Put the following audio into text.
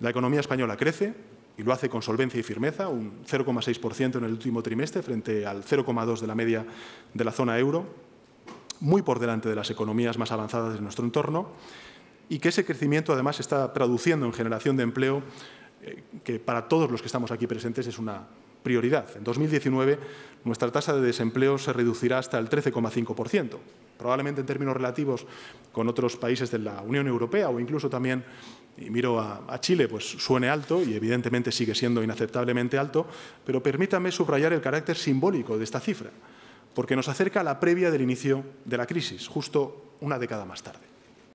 La economía española crece y lo hace con solvencia y firmeza, un 0,6% en el último trimestre frente al 0,2% de la media de la zona euro, muy por delante de las economías más avanzadas de nuestro entorno, y que ese crecimiento además está traduciendo en generación de empleo eh, que para todos los que estamos aquí presentes es una prioridad. En 2019 nuestra tasa de desempleo se reducirá hasta el 13,5%, probablemente en términos relativos con otros países de la Unión Europea o incluso también y miro a, Chile, pues suene alto y evidentemente sigue siendo inaceptablemente alto, pero permítame subrayar el carácter simbólico de esta cifra, porque nos acerca a la previa del inicio de la crisis, justo una década más tarde.